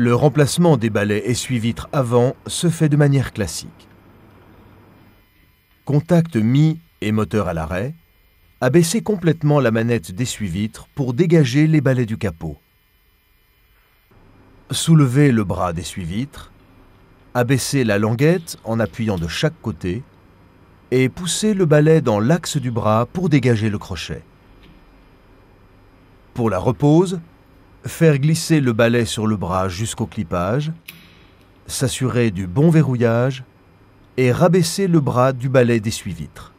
Le remplacement des balais essuie vitre avant se fait de manière classique. Contact mi et moteur à l'arrêt, abaissez complètement la manette d'essuie-vitre pour dégager les balais du capot. Soulevez le bras d'essuie-vitre, abaissez la languette en appuyant de chaque côté et poussez le balai dans l'axe du bras pour dégager le crochet. Pour la repose, faire glisser le balai sur le bras jusqu'au clipage, s'assurer du bon verrouillage et rabaisser le bras du balai des suivitres.